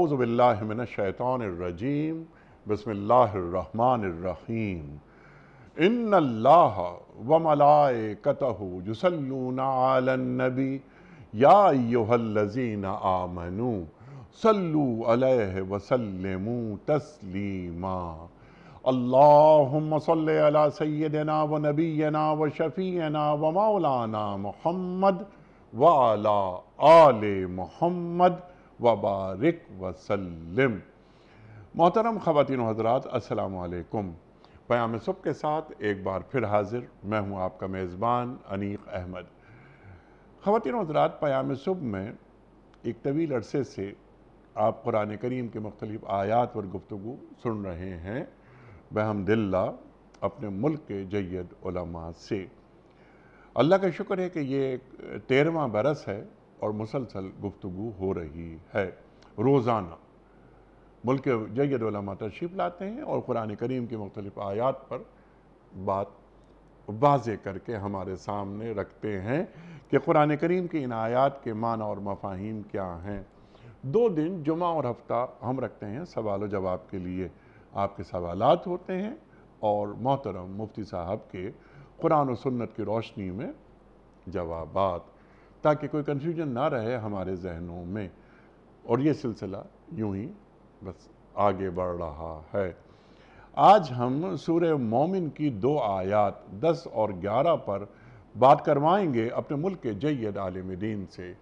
आउज़बिल्लिमिनशैतरजीम बसमीम इन अल्लाह व मलाए कसलूनबी या योहल्लजीन आमनू सल्लू अलह वसलम तस्लीमा अल्लाहुम्म सल्ले अला सय्यदना व नबीना व शफ़ीना व मौलाना मोहम्मद व आला आले मोहम्मद वबारक वसलम मोहतरम ख़वान हजरात असलकम प्याम सब के साथ एक बार फिर हाजिर मैं हूँ आपका मेज़बान अनीक अहमद ख़वान हजरात प्याम सुब में एक तवील अरसे से आप कुरान करीम के मुख्तलिफ आयात और गुफ्तु सुन रहे हैं बहमदिल्ला अपने मुल्क के जैद से अल्लाह का शुक्र है कि ये तेरहवा बरस है और मुसलसल गुफ्तु हो रही है रोज़ाना मुल्क जैद तशरीफ़ लाते हैं और क़ुरान करीम की मुख्तलिफ आयात पर बात वाज करके हमारे सामने रखते हैं कि क़ुरान करीम की इन आयात के मान और मफाहिम क्या हैं दो दिन जुमा और हफ्ता हम रखते हैं सवाल जवाब के लिए आपके सवालत होते हैं और मोहतरम मुफ्ती साहब के कुरान सन्नत सुन्नत की रोशनी में जवाब ताकि कोई कन्फ्यूजन ना रहे हमारे जहनों में और ये सिलसिला यूं ही बस आगे बढ़ रहा है आज हम सूर्य मोमिन की दो आयात 10 और 11 पर बात करवाएंगे अपने मुल्क के जैद आलम दीन से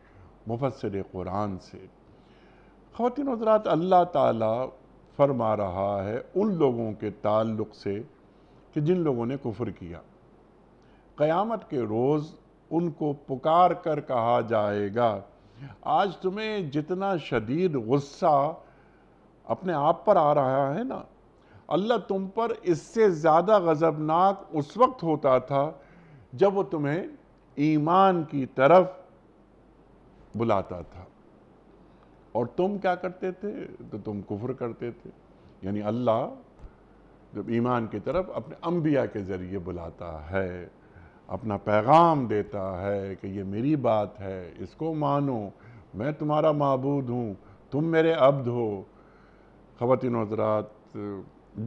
मुफसर कुरान से खातिन हजरात अल्लाह ताला फरमा रहा है उन लोगों के ताल्लुक से कि जिन लोगों ने कुफर किया क़यामत के रोज़ उनको पुकार कर कहा जाएगा आज तुम्हें जितना शदीद गुस्सा अपने आप पर आ रहा है ना अल्लाह तुम पर इससे ज़्यादा गज़बनाक उस वक्त होता था जब वो तुम्हें ईमान की तरफ बुलाता था और तुम क्या करते थे तो तुम कुफ्र करते थे यानी अल्लाह जब ईमान की तरफ अपने अम्बिया के ज़रिए बुलाता है अपना पैगाम देता है कि ये मेरी बात है इसको मानो मैं तुम्हारा मबूद हूँ तुम मेरे अब्द हो ख़वान हजरात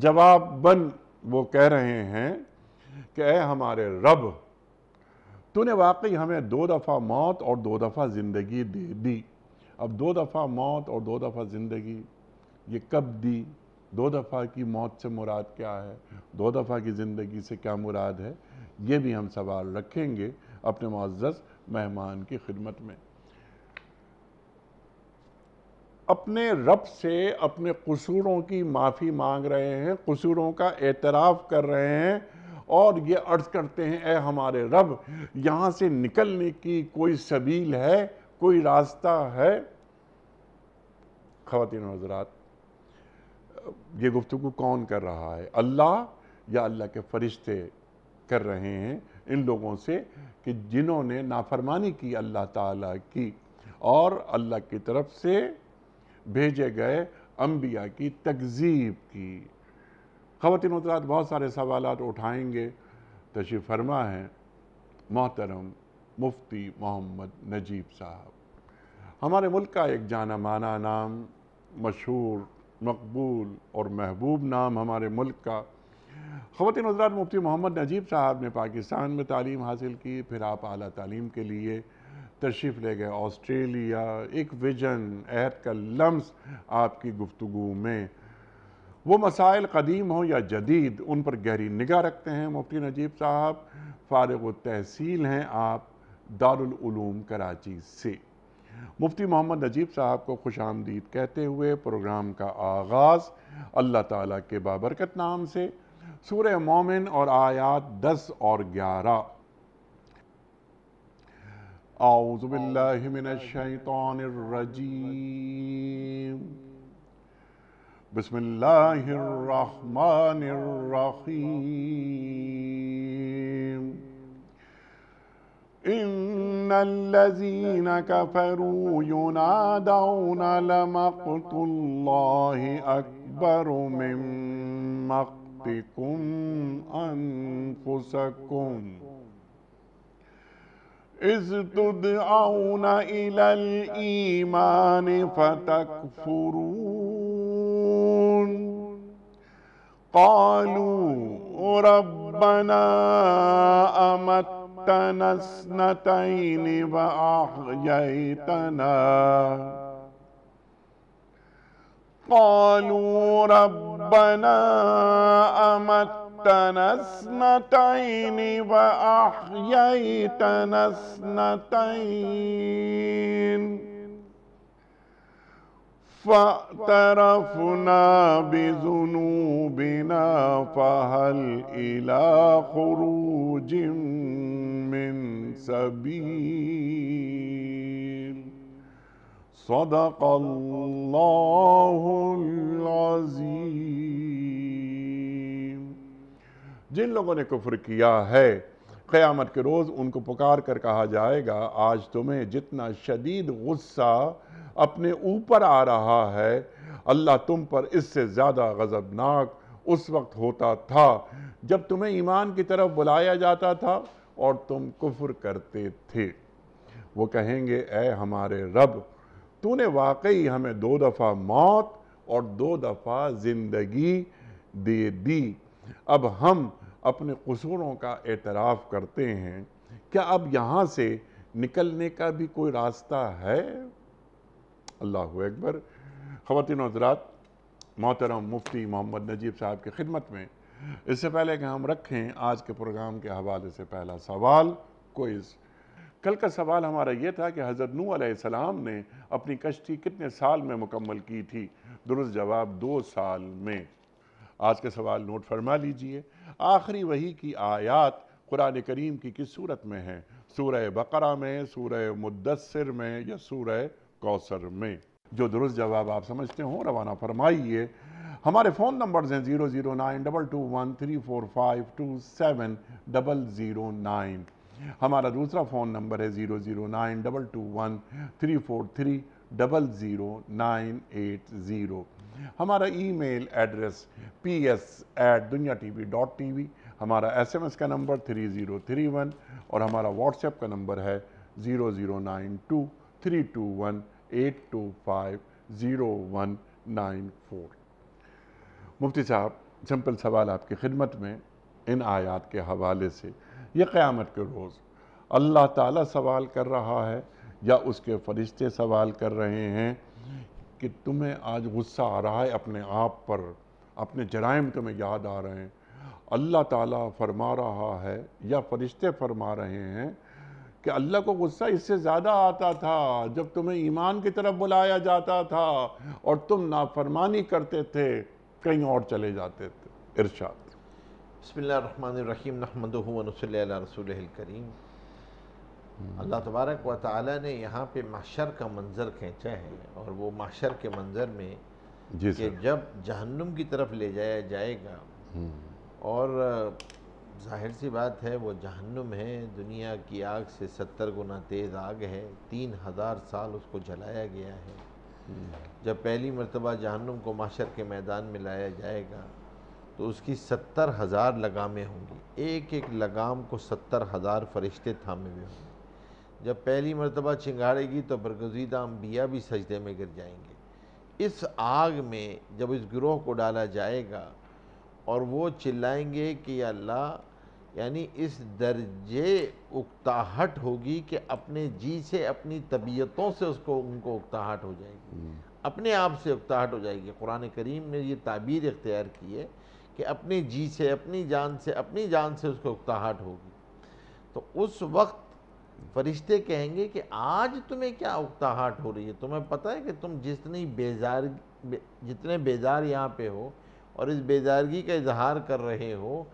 जवाबन वो कह रहे हैं कि ए हमारे रब तूने वाकई हमें दो दफ़ा मौत और दो दफ़ा ज़िंदगी दे दी अब दो दफ़ा मौत और दो दफ़ा ज़िंदगी ये कब दी दो दफ़ा की मौत से मुराद क्या है दो दफ़ा की ज़िंदगी से क्या मुराद है ये भी हम सवाल रखेंगे अपने मुआज़ मेहमान की खिदमत में अपने रब से अपने कसूरों की माफ़ी मांग रहे हैं कसूरों का एतराफ़ कर रहे हैं और ये अर्ज़ करते हैं ए हमारे रब यहाँ से निकलने की कोई सबील है कोई रास्ता है खातिन हजरात ये गुफ्तु कौन कर रहा है अल्लाह या अल्लाह के फरिश्ते कर रहे हैं इन लोगों से कि जिन्होंने नाफरमानी की अल्लाह ताला की और अल्लाह की तरफ से भेजे गए अम्बिया की तकजीब की खातिन उतरात बहुत सारे सवाल उठाएंगे तशी फरमा है मोहतरम मुफ्ती मोहम्मद नजीब साहब हमारे मुल्क का एक जाना माना नाम मशहूर मकबूल और महबूब नाम हमारे मुल्क का ख़वत हजरात मुफ्ती मोहम्मद नजीब साहब ने पाकिस्तान में तालीम हासिल की फिर आप अली तालीम के लिए तशरीफ़ ले गए ऑस्ट्रेलिया एक विजन अहद का लम्स आपकी गुफ्तु में वो मसाइल कदीम हों या जदीद उन पर गहरी निगाह रखते हैं मुफ्ती नजीब साहब फ़ारग तहसील हैं आप दारूम कराची से मुफ्ती मोहम्मद नजीब साहब को खुश आमदीद कहते हुए प्रोग्राम का आगाज़ अल्लाह ताला के बाबरकत नाम से सूर्य मोमिन और आयात 10 और 11 أعوذ بالله من الشيطان الرجيم بسم الله الرحمن الرحيم إن الذين كفروا ينادون لمقت الله أكبر من مقت موتكم أنفسكم إذ تدعون إلى الإيمان فتكفرون قالوا ربنا أمتنا اثنتين وأحييتنا قالوا ربنا أمتنا اثنتين وأحييتنا اثنتين فاعترفنا بذنوبنا فهل إلى خروج من سبيل صدق الله العظيم जिन लोगों ने कुफ्र किया है क़यामत के रोज़ उनको पुकार कर कहा जाएगा आज तुम्हें जितना शदीद गुस्सा अपने ऊपर आ रहा है अल्लाह तुम पर इससे ज़्यादा गज़बनाक उस वक्त होता था जब तुम्हें ईमान की तरफ बुलाया जाता था और तुम कुफ्र करते थे वो कहेंगे ए हमारे रब तूने वाकई हमें दो दफ़ा मौत और दो दफ़ा ज़िंदगी दे दी अब हम अपने कसूरों का एतराफ़ करते हैं क्या अब यहाँ से निकलने का भी कोई रास्ता है अल्लाह अकबर ख़वान हजरात मोहतरम मुफ्ती मोहम्मद नजीब साहब की खिदमत में इससे पहले कि हम रखें आज के प्रोग्राम के हवाले से पहला सवाल कोई कल का सवाल हमारा ये था कि हज़रत नू आसमाम ने अपनी कश्ती कितने साल में मुकम्मल की थी दुरुस्त जवाब दो साल में आज का सवाल नोट फरमा लीजिए आखिरी वही की आयात कुरान करीम की किस सूरत में है सूरह बकरा में सूरह मुद्दसर में या सूरह कौसर में जो दुरुस्त जवाब आप समझते हो रवाना फरमाइए हमारे फ़ोन नंबर्स हैं zero zero nine double two one three four five two seven double zero nine हमारा दूसरा फ़ोन नंबर है zero zero nine double two one three four three double zero nine eight zero हमारा email address P S at Dunya T V dot T V हमारा S M S का number three zero three one और हमारा WhatsApp का number है zero zero nine two three two one eight two five zero one nine four मुफ्ती साहब simple सवाल आपकी खिदमत में इन आयात के हवाले से ये क़्यामत के रोज़ अल्लाह ताला सवाल कर रहा है या उसके फरिश्ते सवाल कर रहे हैं कि तुम्हें आज गुस्सा आ रहा है अपने आप पर अपने जराइम तुम्हें याद आ रहे हैं अल्लाह ताला फरमा रहा है या फरिश्ते फरमा रहे हैं कि अल्लाह को गुस्सा इससे ज़्यादा आता था जब तुम्हें ईमान की तरफ बुलाया जाता था और तुम नाफरमानी करते थे कहीं और चले जाते थे इर्शाद बसमीम नहमदल रसूल करीम अल्लाह तबारक व ताली ने यहाँ पे माशर का मंज़र खींचा है और वो माशर के मंज़र में कि जब जहन्नुम की तरफ ले जाया जाएगा हम्म। और जाहिर सी बात है वो जहन्नुम है दुनिया की आग से सत्तर गुना तेज़ आग है तीन हज़ार साल उसको जलाया गया है हम्म। जब पहली मरतबा जहन्नुम को माशर के मैदान में लाया जाएगा तो उसकी सत्तर हज़ार लगामें होंगी एक एक लगाम को सत्तर हज़ार फरिश्ते थामे हुए होंगे जब पहली मरतबा चिंगाड़ेगी तो बरगजीदा अम्बिया भी सजदे में गिर जाएंगे इस आग में जब इस ग्रोह को डाला जाएगा और वो चिल्लाएंगे कि अल्लाह यानी इस दर्जे उकताहट होगी कि अपने जी से अपनी तबीयतों से उसको उनको उकताहट हो जाएगी हम्म। अपने आप से उकताहट हो जाएगी कुरान करीम ने ये ताबीर इख्तियार की है कि अपनी जी से अपनी जान से अपनी जान से उसको उकताहट होगी तो उस वक्त फरिश्ते कहेंगे कि आज तुम्हें क्या उकताहट हो रही है तुम्हें पता है कि तुम जितनी बेजार बे, जितने बेजार यहाँ पे हो और इस बेजारगी का इजहार कर रहे हो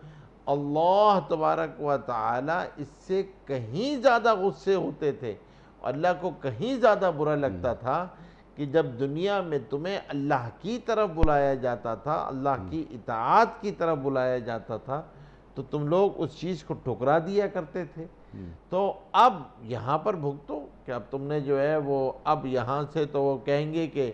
अल्लाह तबारक व ताली इससे कहीं ज़्यादा गुस्से होते थे अल्लाह को कहीं ज़्यादा बुरा लगता हम्म। था कि जब दुनिया में तुम्हें अल्लाह की तरफ बुलाया जाता था अल्लाह की हम्म। इतात की तरफ बुलाया जाता था तो तुम लोग उस चीज़ को ठुकरा दिया करते थे हम्म। तो अब यहाँ पर भुगतो कि अब तुमने जो है वो अब यहाँ से तो वो कहेंगे कि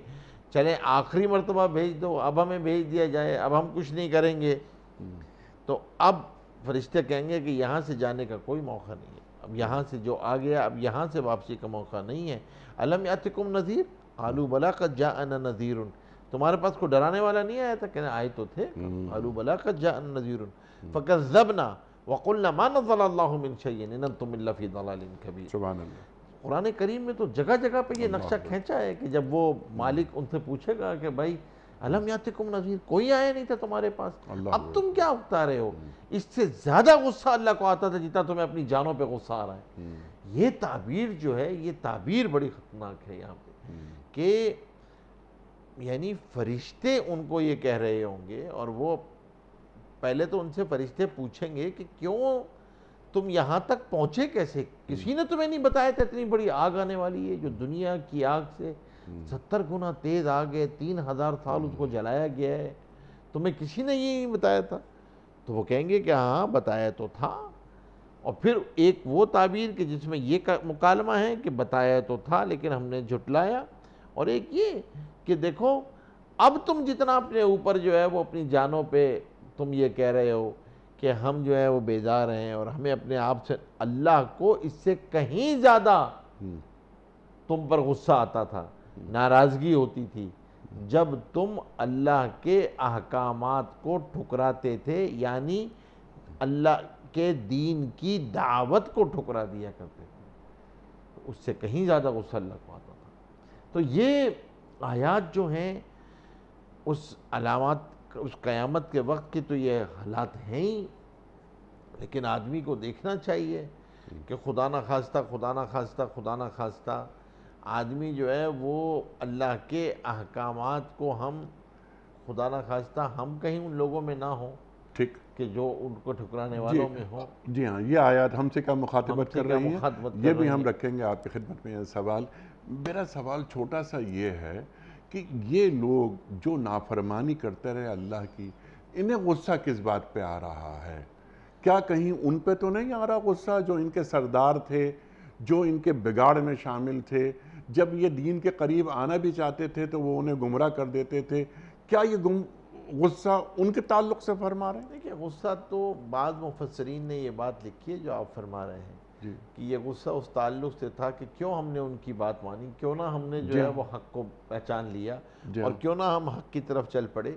चले आखिरी मरतबा भेज दो अब हमें भेज दिया जाए अब हम कुछ नहीं करेंगे हम्म। तो अब फरिश्ते कहेंगे कि यहाँ से जाने का कोई मौका नहीं है अब यहाँ से जो आ गया अब यहाँ से वापसी का मौका नहीं है अलम यातिकुम नज़ीर आलू बला का जा अन नज़ीर तुम्हारे पास कोई डराने वाला नहीं आया था कहने आए तो थे हम्म। आलू बला का जा अन नज़ीर फ़कत जबना वकुल्ला मानबिन तुम्फ़ी कबीर कुरान करीम में तो जगह जगह पर यह नक्शा खींचा है कि जब वो हम्म। मालिक उनसे पूछेगा कि भाई अलम यातिकुम नज़ीर कोई आया नहीं था तुम्हारे पास अब तुम क्या उगता रहे हो हम्म। इससे ज़्यादा गुस्सा अल्लाह को आता था जितना तुम्हें अपनी जानों पे गुस्सा आ रहा है ये ताबीर जो है ये ताबीर बड़ी ख़तरनाक है यहाँ पे कि यानी फरिश्ते उनको ये कह रहे होंगे और वो पहले तो उनसे फरिश्ते पूछेंगे कि क्यों तुम यहाँ तक पहुँचे कैसे किसी हम्म। ने तुम्हें नहीं बताया था इतनी बड़ी आग आने वाली है जो दुनिया की आग से हम्म। सत्तर गुना तेज़ आग है तीन हज़ार साल हम्म। उसको जलाया गया है तुम्हें किसी ने ये नहीं बताया था तो वो कहेंगे कि हाँ बताया तो था और फिर एक वो ताबीर कि जिसमें ये मुकालमा है कि बताया तो था लेकिन हमने झुटलाया और एक ये कि देखो अब तुम जितना अपने ऊपर जो है वो अपनी जानों पे तुम ये कह रहे हो कि हम जो है वो बेजार हैं और हमें अपने आप से अल्लाह को इससे कहीं ज़्यादा हम्म। तुम पर गुस्सा आता था नाराज़गी होती थी जब तुम अल्लाह के अहकाम को ठुकराते थे यानी अल्लाह के दीन की दावत को ठुकरा दिया करते थे उससे कहीं ज़्यादा गुस्सा अल्लाह को तो ये आयात जो हैं उस अलामत उस क़यामत के वक्त के तो ये हालात हैं ही लेकिन आदमी को देखना चाहिए कि खुदा ना खास्ता खुदा ना खास्ता खुदा ना खास्ता आदमी जो है वो अल्लाह के अहकाम को हम खुदा ना खास्ता हम कहीं उन लोगों में ना हो ठीक कि जो उनको ठुकराने वालों में हो जी हाँ ये आयात हमसे क्या मुखातबत कर रहे हैं ये भी हम रखेंगे आपकी खिदमत में सवाल मेरा सवाल छोटा सा ये है कि ये लोग जो नाफरमानी करते रहे अल्लाह की इन्हें गुस्सा किस बात पे आ रहा है क्या कहीं उन पे तो नहीं आ रहा गुस्सा जो इनके सरदार थे जो इनके बिगाड़ में शामिल थे जब ये दीन के करीब आना भी चाहते थे तो वो उन्हें गुमराह कर देते थे क्या ये गुम गुस्सा उनके ताल्लुक से फरमा रहे हैं देखिए गुस्सा तो बाद मुफसरीन ने ये बात लिखी है जो आप फरमा रहे हैं कि ये गुस्सा उस ताल्लुक से था कि क्यों हमने उनकी बात मानी क्यों ना हमने जो है वो हक को पहचान लिया और क्यों ना हम हक की तरफ चल पड़े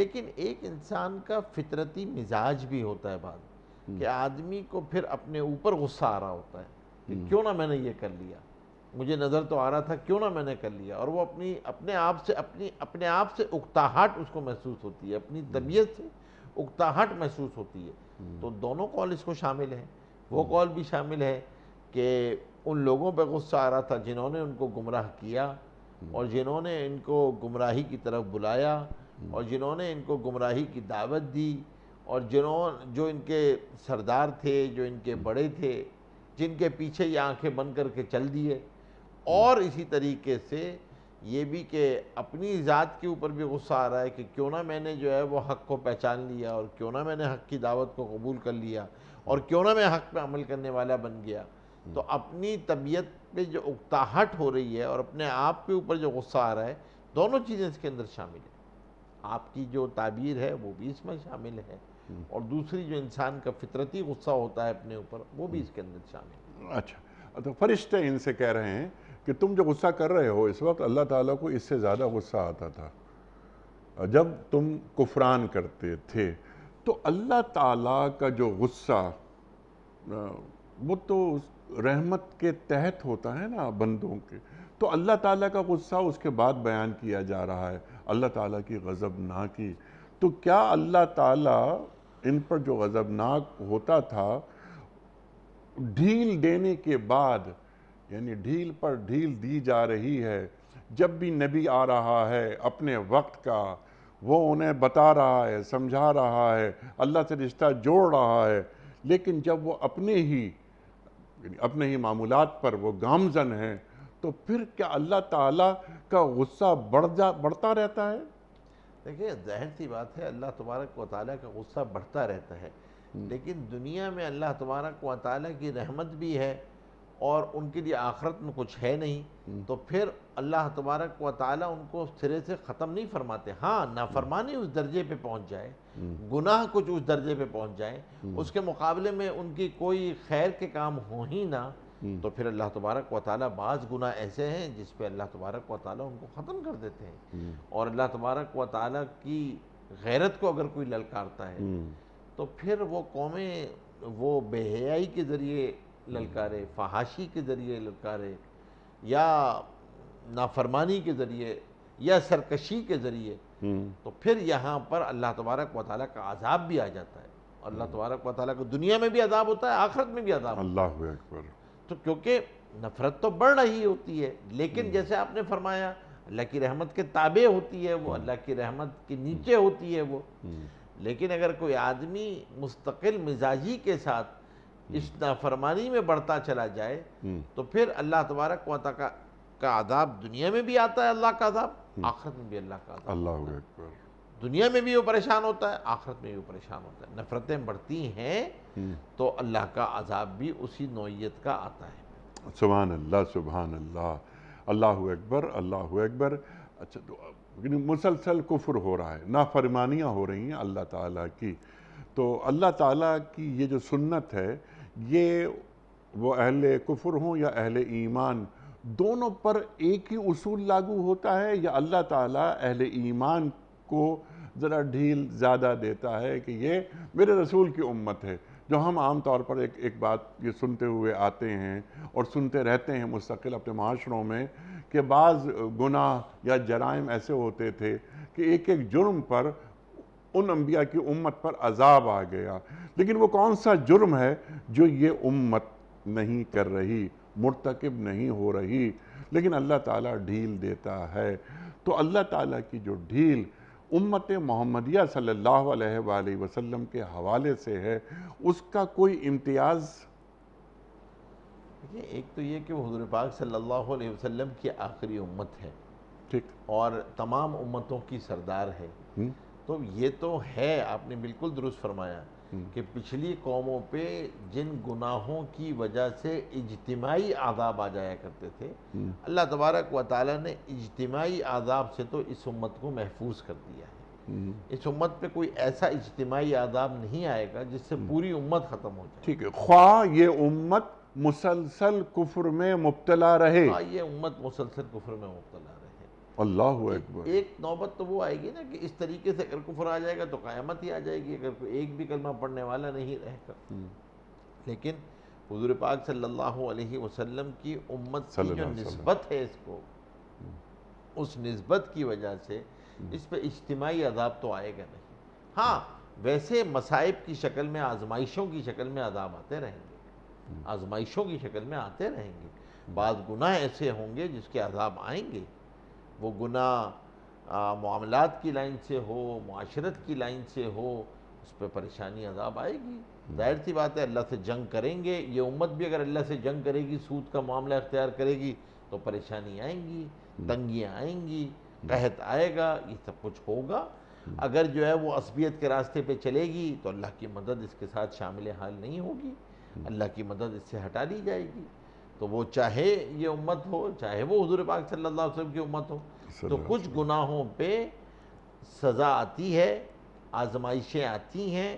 लेकिन एक इंसान का फितरती मिजाज भी होता है बाद हम्म। कि आदमी को फिर अपने ऊपर गुस्सा आ रहा होता है कि हम्म। क्यों ना मैंने ये कर लिया मुझे नज़र तो आ रहा था क्यों ना मैंने कर लिया और वो अपनी अपने आप से अपनी अपने आप से उकताहट उसको महसूस होती है अपनी हम्म। तबीयत से उकताहट महसूस होती है तो दोनों कॉलेज को शामिल हैं वो कौल भी शामिल है कि उन लोगों पर गुस्सा आ रहा था जिन्होंने उनको गुमराह किया हम्म। और जिन्होंने इनको गुमराही की तरफ बुलाया हम्म। और जिन्होंने इनको गुमराही की दावत दी और जिन्होंने जो इनके सरदार थे जो इनके हम्म। बड़े थे जिनके पीछे ये आंखें बंद करके चल दिए और इसी तरीके से ये भी कि अपनी ज़ात के ऊपर भी गुस्सा आ रहा है कि क्यों ना मैंने जो है वो हक़ को पहचान लिया और क्यों ना मैंने हक़ की दावत को कबूल कर लिया और क्यों ना मैं हक पे अमल करने वाला बन गया तो हम्म। अपनी तबीयत पे जो उकताहट हो रही है और अपने आप के ऊपर जो गुस्सा आ रहा है दोनों चीज़ें इसके अंदर शामिल है आपकी जो ताबीर है वो भी इसमें शामिल है हम्म। और दूसरी जो इंसान का फितरती गुस्सा होता है अपने ऊपर वो भी हम्म। इसके अंदर शामिल है अच्छा तो फरिश्ते इनसे कह रहे हैं कि तुम जो गुस्सा कर रहे हो इस वक्त अल्लाह ताला को इससे ज़्यादा गुस्सा आता था जब तुम कुफरान करते थे तो अल्लाह ताला का जो गुस्सा वो तो रहमत के तहत होता है ना बंदों के तो अल्लाह ताला का गुस्सा उसके बाद बयान किया जा रहा है अल्लाह ताला की ना की तो क्या अल्लाह ताला इन पर जो गज़बनाक होता था ढील देने के बाद यानी ढील पर ढील दी जा रही है जब भी नबी आ रहा है अपने वक्त का वो उन्हें बता रहा है समझा रहा है अल्लाह से रिश्ता जोड़ रहा है लेकिन जब वो अपने ही अपने ही मामूलत पर वो गामजन हैं तो फिर क्या अल्लाह ताला का गुस्सा बढ़ जा बढ़ता रहता है देखिए जहर सी बात है अल्लाह तबारक व ताली का गुस्सा बढ़ता रहता है हम्म। लेकिन दुनिया में अल्लाह तबारक व ताली की रहमत भी है और उनके लिए आखरत में कुछ है नहीं हम्म। तो फिर अल्लाह तबारक व ताली उनको सिरे से ख़त्म नहीं फरमाते हाँ नाफरमानी उस दर्जे पे पहुँच जाए हम्म। गुनाह कुछ उस दर्जे पे पहुँच जाए हम्म। उसके मुकाबले में उनकी कोई खैर के काम हो ही ना तो फिर अल्लाह तबारक व ताली बाज़ गुना ऐसे हैं जिस पर अल्लाह तबारक व ताली उनको ख़त्म कर देते हैं और अल्लाह तबारक व ताली की गैरत को अगर कोई ललकारता है तो फिर वो कौमें वो बेहयाई के ज़रिए ललकारे फहाशी के ज़रिए ललकारे या नाफरमानी के ज़रिए या सरकशी के ज़रिए हम्म। तो फिर यहाँ पर अल्लाह तबारक व का आज़ाब भी आ जाता है अल्लाह हम्म। तबारक व ताली को दुनिया में भी आज़ाब होता है आखिरत में भी आज़ाब अल्लाह अकबर तो क्योंकि नफ़रत तो बढ़ रही होती है लेकिन हम्म। जैसे आपने फरमाया अल्लाह की रहमत के ताबे होती है वो अल्लाह की रहमत के नीचे होती है वो लेकिन अगर कोई आदमी मुस्तकिल मिजाजी के साथ इस नाफरमानी में बढ़ता चला जाए हम्म। तो फिर अल्लाह तबारक वाता का, का आदाब दुनिया में भी आता है अल्लाह का आदाब हम्म। आखिरत में भी अल्लाह का अल्लाह दुनिया में भी वो परेशान होता है आखिरत में भी वो परेशान होता है नफरतें बढ़ती हैं हम्म। तो अल्लाह का आजाब भी उसी नोयत का आता है सुबह अल्लाह सुबहान अल्लाह अल्लाह अकबर अल्लाह अकबर अच्छा तो मुसलसल कुफर हो रहा है नाफरमानियाँ हो रही हैं अल्लाह ताला की तो अल्लाह ताला की ये जो सुन्नत है ये वो अहल कुफर हों या अहल ईमान दोनों पर एक ही उसूल लागू होता है या अल्लाह ताला अहल ईमान को ज़रा ढील ज़्यादा देता है कि ये मेरे रसूल की उम्मत है जो हम आम तौर पर एक एक बात ये सुनते हुए आते हैं और सुनते रहते हैं मुस्तकिल अपने माशरों में कि बाज़ गुनाह या जराइम ऐसे होते थे कि एक एक जुर्म पर उन अम्बिया की उम्मत पर अजाब आ गया लेकिन वो कौन सा जुर्म है जो ये उम्मत नहीं कर रही मुरतकब नहीं हो रही लेकिन अल्लाह ताला ढील देता है तो अल्लाह ताला की जो ढील उम्मत मोहम्मदिया सल्लल्लाहु अलैहि वसल्लम के हवाले से है उसका कोई इम्तियाज़ एक तो ये कि हजूर पाक सल्लल्लाहु अलैहि वसल्लम की आखिरी उम्मत है ठीक और तमाम उम्मतों की सरदार है हुँ? तो ये तो है आपने बिल्कुल दुरुस्त फरमाया हम्म। कि पिछली कौमों पे जिन गुनाहों की वजह से इजतमाही आदाब आ जाया करते थे हम्म। अल्लाह तबारक व ताली ने इजतमाही आदाब से तो इस उम्मत को महफूज कर दिया है हम्म। इस उम्मत पे कोई ऐसा इजतमाही आदाब नहीं आएगा जिससे पूरी उम्मत ख़त्म हो जाए ठीक है ख्वा ये उम्मत मुसलसल कुफर में मुबतला रहे हाँ, ये उम्मत मुसलसल कुफर में मुबतला अल्लाह अकबर एक नौबत तो वो आएगी ना कि इस तरीके से अगर कुफर आ जाएगा तो क़्यामत ही आ जाएगी अगर कोई एक भी कलमा पढ़ने वाला नहीं रहेगा हम्म। लेकिन हजूर पाक सल्लल्लाहु अलैहि वसल्लम की उम्मत की जो नस्बत है इसको हम्म। उस नस्बत की वजह से हम्म। इस पर इज्तमाही अदाब तो आएगा नहीं हाँ वैसे मसाइब की शक्ल में आजमाइशों की शक्ल में अदाब आते रहेंगे आजमाइशों की शक्ल में आते रहेंगे बाद गुनाह ऐसे होंगे जिसके अदाब आएंगे वो गुनाह मामला की लाइन से हो माशरत की लाइन से हो उस पर परेशानी अजाब आएगी हम्म। जाहिर सी बात है अल्लाह से जंग करेंगे ये उम्मत भी अगर अल्लाह से जंग करेगी सूद का मामला अख्तियार करेगी तो परेशानी आएंगी हम्म। तंगियाँ आएंगी हम्म। कहत आएगा ये सब कुछ होगा अगर जो है वो असबियत के रास्ते पर चलेगी तो अल्लाह की मदद इसके साथ शामिल हाल नहीं होगी अल्लाह की मदद इससे हटा दी जाएगी तो वो चाहे ये उम्मत हो चाहे वो हजूर पाक सल्लल्लाहु अलैहि वसल्लम की उम्मत हो तो कुछ गुनाहों पे सज़ा आती है आजमाइशें आती हैं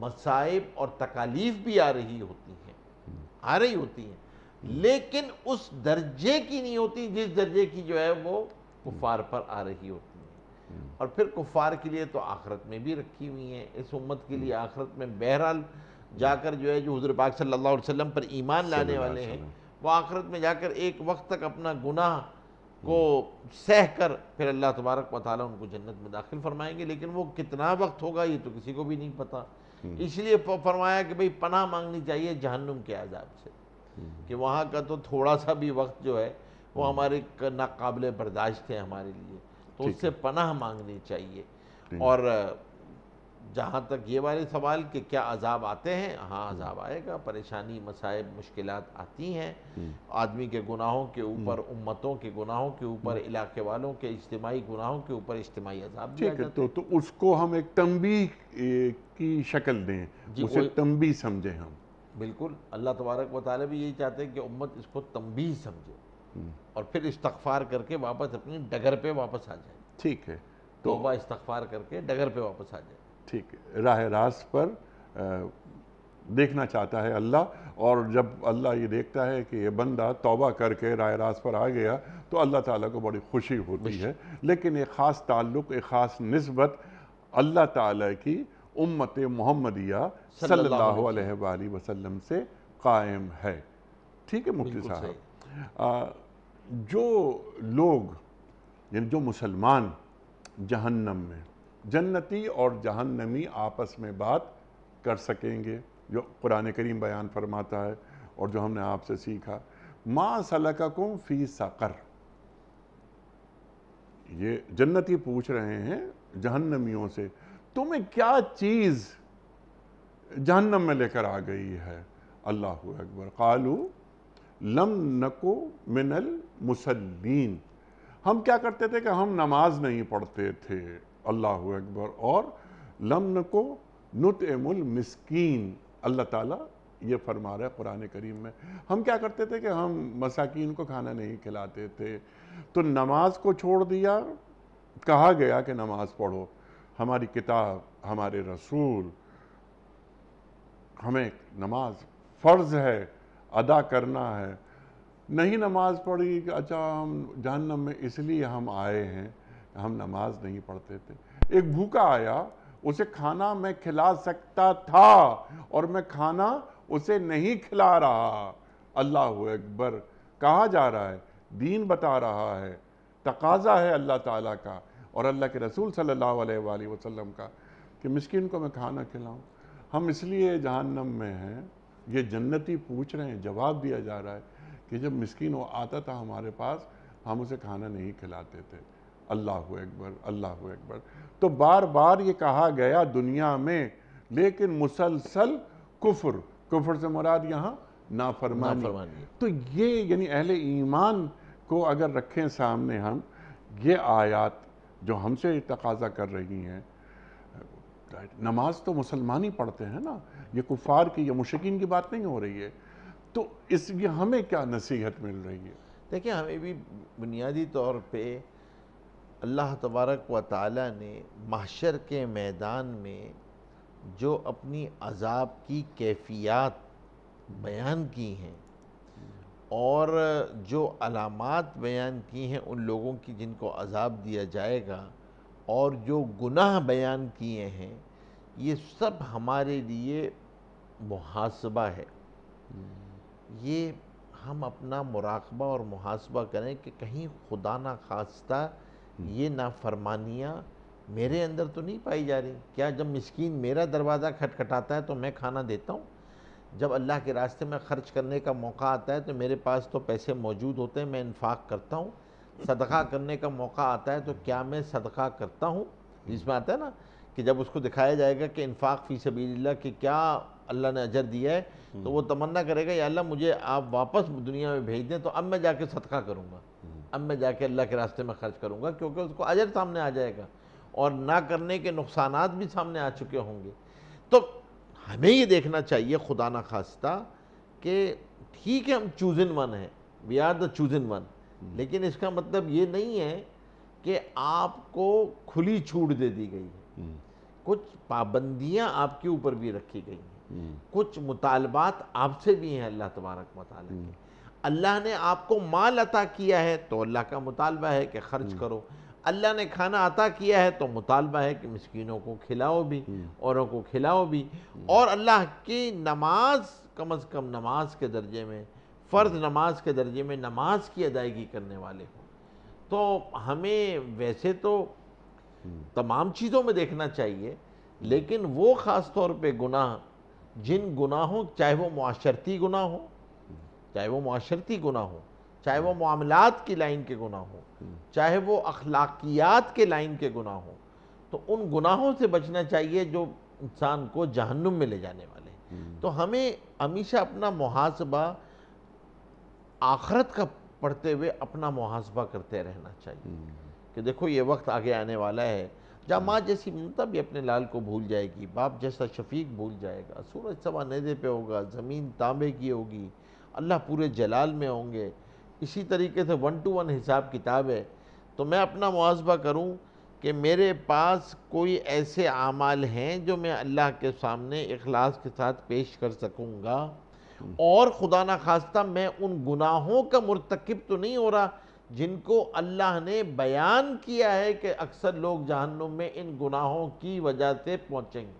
मसाइब और तकालीफ भी आ रही होती हैं हम्म। आ रही होती हैं हम्म। लेकिन उस दर्जे की नहीं होती जिस दर्जे की जो है वो हम्म। कुफार पर आ रही होती हैं और फिर कुफार के लिए तो आखरत में भी रखी हुई हैं इस उम्मत के लिए आखरत में बहरहाल जाकर जो है जो हजर पाक सल्लल्लाहु अलैहि वसल्लम पर ईमान लाने वाले हैं वो आखरत में जाकर एक वक्त तक अपना गुनाह को सह कर फिर अल्लाह तबारक वाली उनको जन्नत में दाखिल फरमाएंगे लेकिन वो कितना वक्त होगा ये तो किसी को भी नहीं पता हम्म। इसलिए फरमाया कि भाई पनाह मांगनी चाहिए जहन्नुम के आज़ाब से हम्म। कि वहाँ का तो थोड़ा सा भी वक्त जो है वो हम्म। हमारे नाकबिल बर्दाश्त है हमारे लिए तो उससे पनाह मांगनी चाहिए और जहाँ तक ये वाले सवाल कि क्या अजाब आते हैं हाँ अजाब आएगा परेशानी मसाइब मुश्किल आती हैं हम्म। आदमी के गुनाहों के हम्म। ऊपर उम्मतों के गुनाहों के ऊपर हम्म। इलाके वालों के इज्तमाही गुनाहों के ऊपर इज्तमाही अजाब तो, तो उसको हम एक तंबी की शक्ल दें उसे तंबी समझें हम बिल्कुल अल्लाह तबारक वाले भी यही चाहते हैं कि उम्मत इसको तंबी समझे और फिर इस्तफार करके वापस अपनी डगर पे वापस आ जाए ठीक है तो वह इस्तफार करके डगर पे वापस आ जाए ठीक राह रास पर आ, देखना चाहता है अल्लाह और जब अल्लाह ये देखता है कि ये बंदा तौबा करके राय रास पर आ गया तो अल्लाह ताला को बड़ी खुशी होती है लेकिन एक ख़ास ताल्लुक एक ख़ास नस्बत अल्लाह ताला की उम्मत मोहम्मदिया सल्लल्लाहु अलैहि वसल्लम से कायम है ठीक है मुफ्ती साहब जो लोग यानी जो मुसलमान जहन्नम में जन्नती और जहन्नमी आपस में बात कर सकेंगे जो कुरान करीम बयान फरमाता है और जो हमने आपसे सीखा माँ सलकुम फ़ी सकर ये जन्नती पूछ रहे हैं जहन्नमियों से तुम्हें क्या चीज़ जहन्नम में लेकर आ गई है अल्लाह अकबर कालू लम नको मिनल मुसलिन हम क्या करते थे कि हम नमाज नहीं पढ़ते थे अल्लाह अकबर और लम्न को नुतमुल मिसकीन अल्लाह ताला ये फरमा रहा है कुरान करीम में हम क्या करते थे कि हम मसाकिन को खाना नहीं खिलाते थे तो नमाज को छोड़ दिया कहा गया कि नमाज पढ़ो हमारी किताब हमारे रसूल हमें नमाज फ़र्ज़ है अदा करना है नहीं नमाज पढ़ी कि अच्छा हम जहन्नम में इसलिए हम आए हैं हम नमाज नहीं पढ़ते थे एक भूखा आया उसे खाना मैं खिला सकता था और मैं खाना उसे नहीं खिला रहा अल्लाह अकबर कहा जा रहा है दीन बता रहा है तकाजा है अल्लाह ताला का और अल्लाह के रसूल सल्लल्लाहु अलैहि वसल्लम का कि मिस्किन को मैं खाना खिलाऊं हम इसलिए जहन्नम में हैं ये जन्नती पूछ रहे हैं जवाब दिया जा रहा है कि जब मिस्किन वो आता था हमारे पास हम उसे खाना नहीं खिलाते थे अल्लाह अकबर अल्लाह अकबर तो बार बार ये कहा गया दुनिया में लेकिन मुसलसल कुफर कुफर से मुराद यहाँ नाफरमानी तो ये यानी अहले ईमान को अगर रखें सामने हम ये आयात जो हमसे तकाजा कर रही हैं नमाज तो मुसलमान ही पढ़ते हैं ना ये कुफार की या मुशकिन की बात नहीं हो रही है तो इसलिए हमें क्या नसीहत मिल रही है देखिए हमें भी बुनियादी तौर पे अल्लाह तबारक व ताली ने महशर के मैदान में जो अपनी अजाब की कैफियत बयान की हैं और जो अलामत बयान की हैं उन लोगों की जिनको अजाब दिया जाएगा और जो गुनाह बयान किए हैं ये सब हमारे लिए मुहासबा है ये हम अपना मुराकबा और मुहासबा करें कि कहीं खुदा ना खास्ता हम्म। ये नाफरमानियाँ मेरे अंदर तो नहीं पाई जा रही क्या जब मिसकीन मेरा दरवाज़ा खटखटाता है तो मैं खाना देता हूँ जब अल्लाह के रास्ते में ख़र्च करने का मौका आता है तो मेरे पास तो पैसे मौजूद होते हैं मैं इन्फाक करता हूँ सदका करने का मौका आता है तो क्या मैं सदका करता हूँ जिसमें आता है ना कि जब उसको दिखाया जाएगा कि इन्फाक फ़ी सबील्ला कि क्या अल्लाह ने अजर दिया है तो वो हम्म। तमन्ना करेगा या अल्लाह मुझे आप वापस दुनिया में भेज दें तो अब मैं जाके सदका करूँगा अब मैं जाके अल्लाह के रास्ते में ख़र्च करूँगा क्योंकि उसको अजर सामने आ जाएगा और ना करने के नुकसान भी सामने आ चुके होंगे तो हमें ये देखना चाहिए खुदा न खास्ता कि ठीक है हम चूज इन वन है we are the chosen one लेकिन इसका मतलब ये नहीं है कि आपको खुली छूट दे दी गई है हम्म। कुछ पाबंदियाँ आपके ऊपर भी रखी गई हैं हम्म। कुछ मुतालबात आपसे भी हैं अल्लाह तबारक मतलब अल्लाह ने आपको माल अता किया है तो अल्लाह का मुतालबा है कि खर्च हम्म। करो अल्लाह ने खाना अता किया है तो मुतालबा है कि मस्किनों को खिलाओ भी हम्म। औरों को खिलाओ भी हम्म। और अल्लाह की नमाज कम अज़ कम नमाज के दर्जे में फ़र्ज़ नमाज के दर्जे में नमाज की अदायगी करने वाले हों तो हमें वैसे तो तमाम चीज़ों में देखना चाहिए लेकिन वो ख़ास तौर पर गुनाह जिन गुनाहों चाहे वो माशरती गुनाह हो चाहे वो माशरती गुना हो चाहे वो हम्म। मामलात की लाइन के गुना हो हम्म। चाहे वो अखलाकियात के लाइन के गुना हो तो उन गुनाहों से बचना चाहिए जो इंसान को जहन्नुम में ले जाने वाले हम्म। तो हमें हमेशा अपना मुहासबा आखरत का पढ़ते हुए अपना मुहासबा करते रहना चाहिए कि देखो ये वक्त आगे आने वाला है जहाँ माँ जैसी ममता भी अपने लाल को भूल जाएगी बाप जैसा शफीक भूल जाएगा सूरज सवा नदे पे होगा ज़मीन तांबे की होगी अल्लाह पूरे जलाल में होंगे इसी तरीके से वन टू वन हिसाब किताब है तो मैं अपना मुआसबा करूँ कि मेरे पास कोई ऐसे अमाल हैं जो मैं अल्लाह के सामने अखलास के साथ पेश कर सकूँगा और खुदा ना खास्ता मैं उन गुनाहों का मरतकब तो नहीं हो रहा जिनको अल्लाह ने बयान किया है कि अक्सर लोग जहनुम में इन गुनाहों की वजह से पहुँचेंगे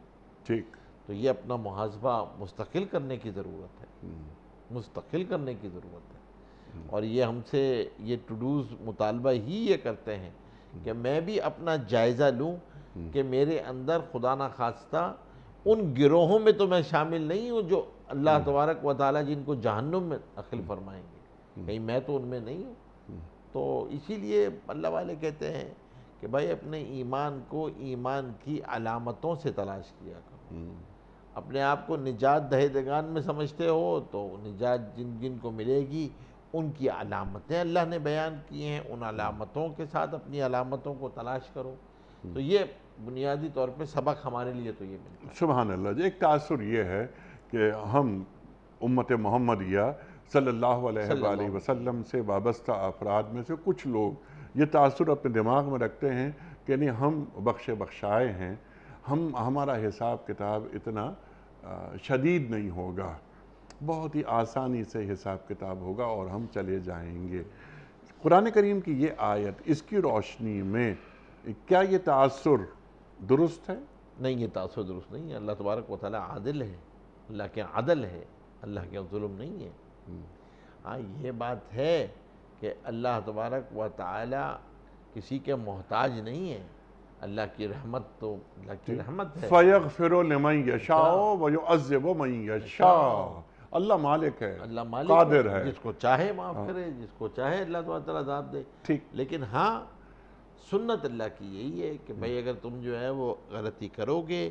ठीक तो ये अपना मुहासबा मुस्तकिल करने की ज़रूरत है हम्म। मुस्तकिल करने की ज़रूरत है और ये हमसे ये टूडूज़ मुतालबा ही ये करते हैं कि मैं भी अपना जायज़ा लूँ कि मेरे अंदर खुदा ना खास्ता उन गिरोहों में तो मैं शामिल नहीं हूँ जो अल्लाह तबारक व ताली जिनको जहन्नुम में अखिल फरमाएंगे कहीं मैं तो उनमें नहीं हूँ तो इसीलिए अल्लाह वाले कहते हैं कि भाई अपने ईमान को ईमान की अलामतों से तलाश किया करो अपने आप को निजात दहेदगान में समझते हो तो निजात जिन जिन को मिलेगी उनकी अलामतें अल्लाह ने बयान की हैं उन अलामतों के साथ अपनी अलामतों को तलाश करो तो ये बुनियादी तौर पे सबक हमारे लिए तो ये मिलता है जी एक तासर ये है कि हम उम्मत मोहम्मदिया सल्लल्लाहु अलैहि वसल्लम से वाबस्ता अफराद में से कुछ लोग ये तासर अपने दिमाग में रखते हैं कि नहीं हम बख्शे बख्शाए हैं हम हमारा हिसाब किताब इतना शदीद नहीं होगा बहुत ही आसानी से हिसाब किताब होगा और हम चले जाएंगे कुरान करीम की ये आयत इसकी रोशनी में क्या ये तासर दुरुस्त है नहीं ये तासर दुरुस्त नहीं है अल्लाह तबारक वाली आदिल है अल्लाह के आदल है अल्लाह के जुल्म नहीं है हम्म। हाँ ये बात है कि अल्लाह तबारक व ताली किसी के मोहताज नहीं है अल्लाह की रहमत तो अल्लाह की रहमत है फ़यग फिर यशाओ हाँ। वो अजब मई यशाओ अल्लाह मालिक है अल्लाह मालिक कादिर है जिसको चाहे माफ़ हाँ। करे जिसको चाहे अल्लाह तबारा तो अजाब दे ठीक लेकिन हाँ सुन्नत अल्लाह की यही है कि भाई हम्म। अगर तुम जो है वो गलती करोगे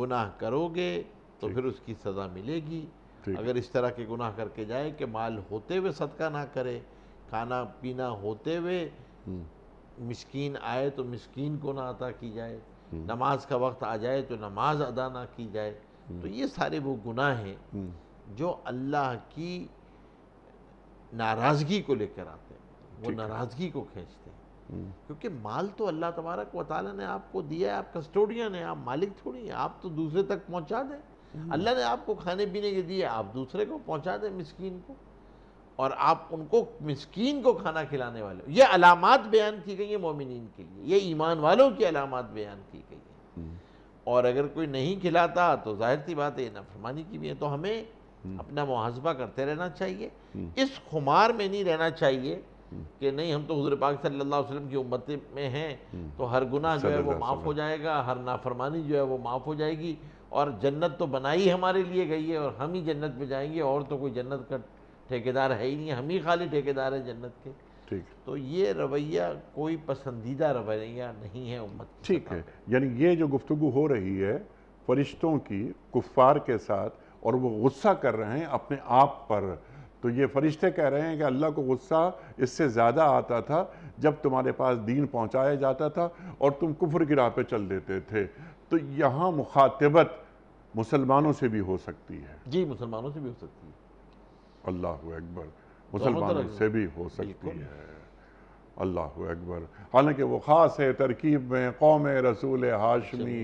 गुनाह करोगे तो फिर उसकी सज़ा मिलेगी अगर इस तरह के गुनाह करके जाए कि माल होते हुए सदका ना करे खाना पीना होते हुए हम्म। मिसकीन आए तो मिसकीन को ना अदा की जाए हम्म। नमाज का वक्त आ जाए तो नमाज अदा ना की जाए हम्म। तो ये सारे वो गुनाह हैं हम्म। जो अल्लाह की नाराज़गी को लेकर आते हैं वो नाराज़गी को खींचते हैं क्योंकि माल तो अल्लाह तबारक वाली ने आपको दिया है आप कस्टोडियन है आप मालिक थोड़ी हैं आप तो दूसरे तक पहुँचा दें अल्लाह ने आपको खाने पीने के दिए आप दूसरे को पहुँचा दें मिसकीन को और आप उनको मिसकीन को खाना खिलाने वाले ये अलामत बयान की गई है मोमिन के लिए ये ईमान वालों की अलामत बयान की गई है हम्म। और अगर कोई नहीं खिलाता तो जाहिर सी बात है नाफरमानी की भी है तो हमें हम्म। अपना मुहासबा करते रहना चाहिए हम्म। इस खुमार में नहीं रहना चाहिए कि नहीं हम तो हजर पाक सल्ला वसलम की उम्मत में हैं तो हर गुनाह जो है वो माफ़ हो जाएगा हर नाफरमानी जो है वो माफ़ हो जाएगी और जन्नत तो बनाई हमारे लिए गई है और हम ही जन्नत में जाएंगे और तो कोई जन्नत का ठेकेदार है ही नहीं हम ही खाली ठेकेदार हैं जन्नत के ठीक तो ये रवैया कोई पसंदीदा रवैया नहीं है उम्मत ठीक है यानी ये जो गुफ्तु हो रही है फरिश्तों की कुफ़ार के साथ और वो गुस्सा कर रहे हैं अपने आप पर तो ये फरिश्ते कह रहे हैं कि अल्लाह को गुस्सा इससे ज़्यादा आता था जब तुम्हारे पास दीन पहुँचाया जाता था और तुम कुफर की राह पर चल देते थे तो यहाँ मुखातबत मुसलमानों से भी हो सकती है जी मुसलमानों से भी हो सकती है अल्लाह अकबर तो मुसलमानों से भी हो सकती है अल्लाह अकबर हालांकि वो ख़ास है तरकीब में कौम रसूल हाशमी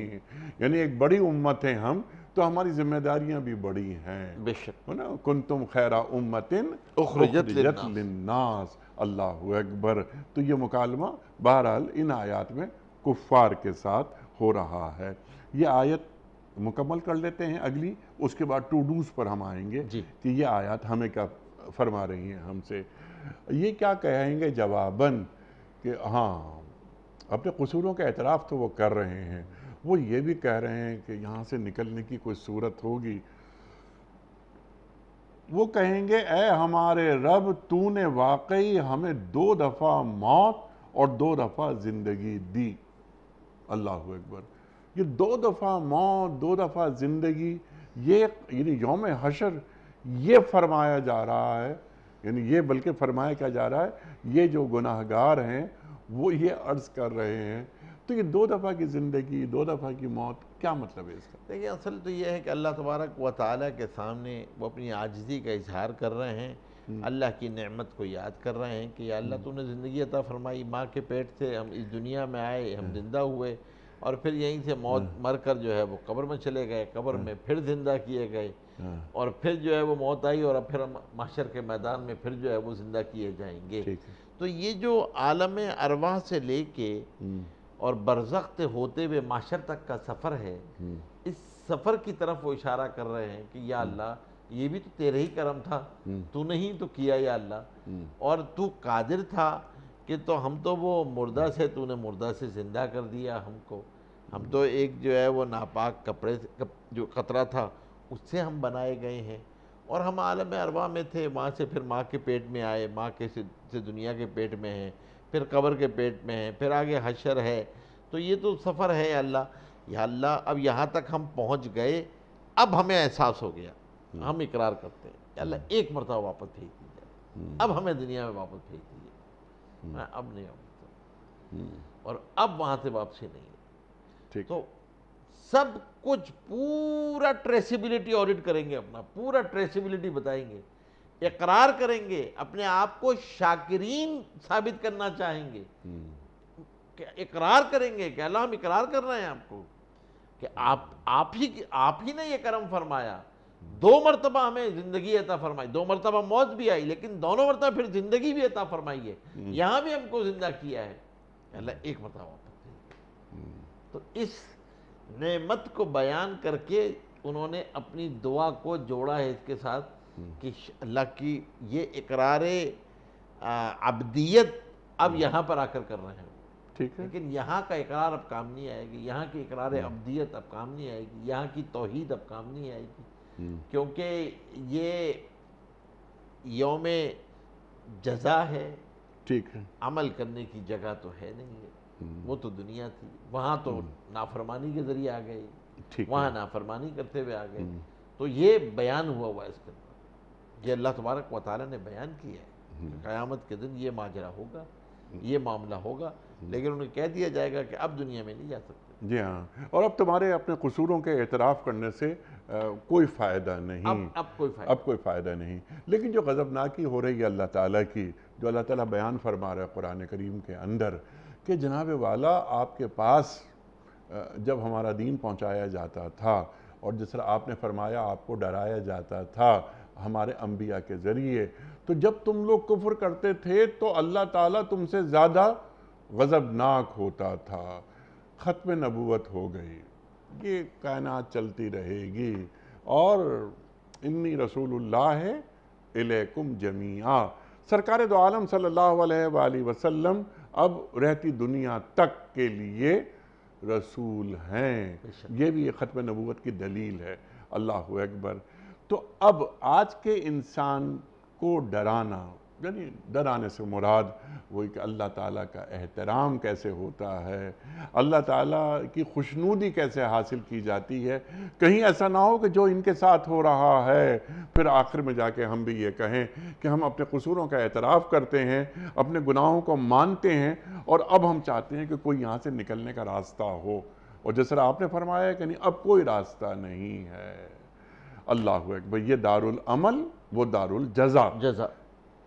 यानी एक बड़ी उम्मत है हम तो हमारी जिम्मेदारियां भी बड़ी हैं बेशक ना कुन तुम खैरा उम्मतिननास अल्लाह अकबर तो ये मुकालमा बहरहाल इन आयत में कुफ़ार के साथ हो रहा है ये आयत मुकम्मल कर लेते हैं अगली उसके बाद टू डूज पर हम आएंगे कि ये आयात हमें क्या फरमा रही हैं हमसे ये क्या कहेंगे जवाबन कि हाँ अपने कसूरों का एतराफ़ तो वो कर रहे हैं वो ये भी कह रहे हैं कि यहाँ से निकलने की कोई सूरत होगी वो कहेंगे ऐ हमारे रब तूने वाकई हमें दो दफ़ा मौत और दो दफ़ा ज़िंदगी दी अल्लाह अकबर ये दो दफ़ा मौत दो दफ़ा ज़िंदगी ये यानी योम हशर ये फरमाया जा रहा है यानी ये बल्कि फरमाया क्या जा रहा है ये जो गुनाहगार हैं वो ये अर्ज़ कर रहे हैं तो ये दो दफ़ा की ज़िंदगी दो दफ़ा की मौत क्या मतलब है इसका देखिए असल तो ये है कि अल्लाह तबारक व ताली के सामने वो अपनी आजजी का इजहार कर रहे हैं हम्म। अल्लाह की नेमत को याद कर रहे हैं कि अल्लाह हम्म। तूने ज़िंदगी अता फरमाई माँ के पेट से हम इस दुनिया में आए हम हम्म। जिंदा हुए और फिर यहीं से मौत हाँ। मर कर जो है वो कब्र में चले गए कब्र हाँ। में फिर जिंदा किए गए हाँ। और फिर जो है वो मौत आई और फिर माशर के मैदान में फिर जो है वो जिंदा किए जाएंगे तो ये जो आलम अरवा से लेके हम्म। और बरजख्त होते हुए माशर तक का सफ़र है हम्म। इस सफ़र की तरफ वो इशारा कर रहे हैं कि या हम्म। अल्लाह ये भी तो तेरे ही करम था तू नहीं तो किया या अल्लाह और तू कादिर था कि तो हम तो वो मुर्दा से तूने मुर्दा से ज़िंदा कर दिया हमको हम तो एक जो है वो नापाक कपड़े कप, जो खतरा था उससे हम बनाए गए हैं और हम आलम अरबा में थे वहाँ से फिर माँ के पेट में आए माँ के से, से दुनिया के पेट में हैं फिर कबर के पेट में हैं फिर आगे हशर है तो ये तो सफ़र है अल्लाह या अल्लाह अब यहाँ तक हम पहुँच गए अब हमें एहसास हो गया हम्म। हम इकरार करते हैं अल्लाह हम्म। एक मरतबा वापस भेज दी जाए अब हम्म। हमें दुनिया में वापस भेज दी हम्म। मैं अब नहीं आऊँगा हम्म। और अब वहां से वापसी नहीं है ठीक तो सब कुछ पूरा ट्रेसिबिलिटी ऑडिट करेंगे अपना पूरा ट्रेसिबिलिटी बताएंगे इकरार करेंगे अपने आप को शाकिरीन साबित करना चाहेंगे हम्म। इकरार करेंगे कहला हम इकरार कर रहे हैं आपको कि आप आप ही आप ही ने ये कर्म फरमाया दो मरतबा हमें जिंदगी अता फरमाई दो मरतबा मौत भी आई लेकिन दोनों मरतबा फिर जिंदगी भी अता फरमाई है हम्म। यहाँ भी हमको जिंदा किया है अल्लाह एक मरतबा वापस हम्म। तो इस नेमत को बयान करके उन्होंने अपनी दुआ को जोड़ा है इसके साथ हम्म। कि अल्लाह की ये इकरार अबदियत अब यहाँ पर आकर कर रहे हैं ठीक है लेकिन यहाँ का इकरार अब काम नहीं आएगी यहाँ की इकरार अबदियत अब काम नहीं आएगी यहाँ की तोहद अब काम नहीं आएगी क्योंकि ये योम जजा है ठीक है अमल करने की जगह तो है नहीं है वो तो दुनिया थी वहाँ तो नाफरमानी के जरिए आ गई वहाँ नाफरमानी करते हुए आ गए हम्म। तो ये बयान हुआ हुआ इसके ये अल्लाह तबारक वाली ने बयान किया है हम्म। क़यामत के दिन ये माजरा होगा हम्म। ये मामला होगा लेकिन उन्हें कह दिया जाएगा कि अब दुनिया में नहीं जा सकते जी हाँ और अब तुम्हारे अपने कसूरों के एतराफ़ करने से कोई फ़ायदा नहीं अब, अब कोई फ़ायदा अब कोई फ़ायदा नहीं लेकिन जो गज़बनाकी हो रही है अल्लाह ताला की जो अल्लाह ताला बयान फरमा रहा है कुरान करीम के अंदर कि जनाब वाला आपके पास जब हमारा दीन पहुंचाया जाता था और जिस तरह आपने फरमाया आपको डराया जाता था हमारे अम्बिया के ज़रिए तो जब तुम लोग कुफर करते थे तो अल्लाह ताला तुमसे ज़्यादा गज़बनाक होता था ख़त्म नबूत हो गई कि कायनात चलती रहेगी और इन्नी रसूलुल्लाह है इलेकुम जमीआ सरकार दो आलम सल्लल्लाहु अलैहि वसल्लम अब रहती दुनिया तक के लिए रसूल हैं ये भी ख़त्म नबूत की दलील है अल्लाह अकबर तो अब आज के इंसान को डराना यानी डराने से मुराद वो कि अल्लाह ताला का एहतराम कैसे होता है अल्लाह ताला की खुशनूदी कैसे हासिल की जाती है कहीं ऐसा ना हो कि जो इनके साथ हो रहा है फिर आखिर में जाके हम भी ये कहें कि हम अपने कसूरों का एतराफ़ करते हैं अपने गुनाहों को मानते हैं और अब हम चाहते हैं कि कोई यहाँ से निकलने का रास्ता हो और जैसा आपने फरमाया कि नहीं अब कोई रास्ता नहीं है अल्लाह अकबर ये दारुल अमल वो दारुल जजा जजा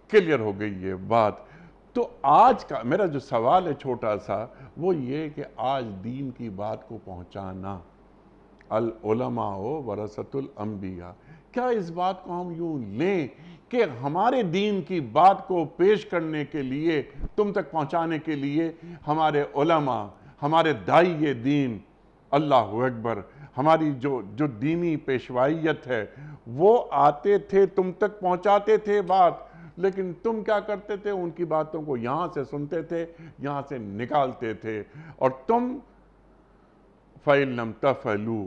क्लियर हो गई ये बात तो आज का मेरा जो सवाल है छोटा सा वो ये कि आज दीन की बात को पहुंचाना अल अलमाओ वरसतुल अम्बिया क्या इस बात को हम यूं लें कि हमारे दीन की बात को पेश करने के लिए तुम तक पहुंचाने के लिए हमारे उलमा हमारे दाई दीन अल्लाह अकबर हमारी जो जो दीनी पेशवाइत है वो आते थे तुम तक पहुंचाते थे बात लेकिन तुम क्या करते थे उनकी बातों को यहां से सुनते थे यहां से निकालते थे और तुम फ़ैल तफलू